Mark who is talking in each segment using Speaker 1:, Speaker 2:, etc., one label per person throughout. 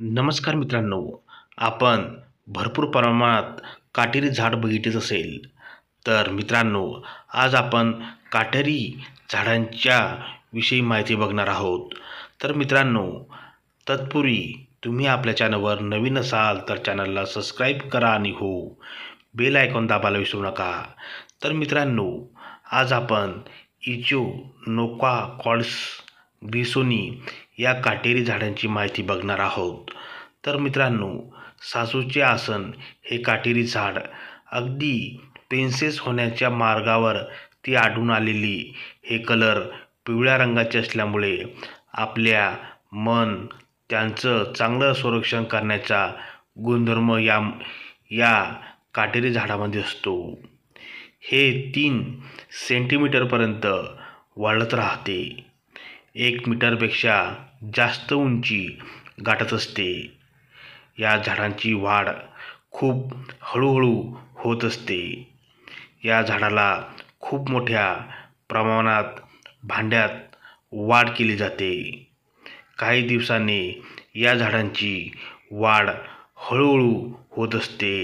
Speaker 1: नमस्कार मित्रांनो आपण भरपूर प्रमाणात काटेरी झाड बघितलेच असेल तर मित्रांनो आज आपण काटेरी झाडांच्या विषयी माहिती बघणार आहोत तर मित्रांनो तत्पूर्वी तुम्ही आपल्या चॅनलवर नवीन असाल तर चॅनलला सबस्क्राईब करा आणि हो बेल आयकॉन दाबायला विसरू नका तर मित्रांनो आज आपण इचो नोका कॉल्स बिसोनी या काटेरी झाडांची माहिती बघणार आहोत तर मित्रांनो सासूचे आसन हे काटेरी झाड अगदी पेन्सेस होण्याच्या मार्गावर ती आढळून आलेली हे कलर पिवळ्या रंगाचे असल्यामुळे आपल्या मन त्यांचं चांगलं संरक्षण करण्याचा गुणधर्म या या काटेरी झाडामध्ये असतो हे तीन सेंटीमीटरपर्यंत वाढत राहते एक मीटरपेक्षा जास्त उंची गाठत असते या झाडांची वाढ खूप हळूहळू होत असते या झाडाला खूप मोठ्या प्रमाणात भांड्यात वाढ केली जाते काही दिवसांनी या झाडांची वाढ हळूहळू होत असते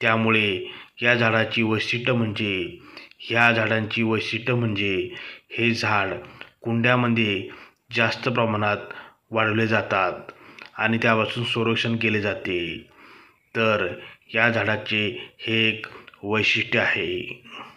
Speaker 1: त्यामुळे या झाडाची वैशिष्ट्य म्हणजे ह्या झाडांची वैशिष्ट्य म्हणजे हे झाड कुंड्यामध्ये जास्त प्रमाणात वाढवले जातात आणि त्यापासून संरक्षण केले जाते तर या झाडाचे हे एक वैशिष्ट्य आहे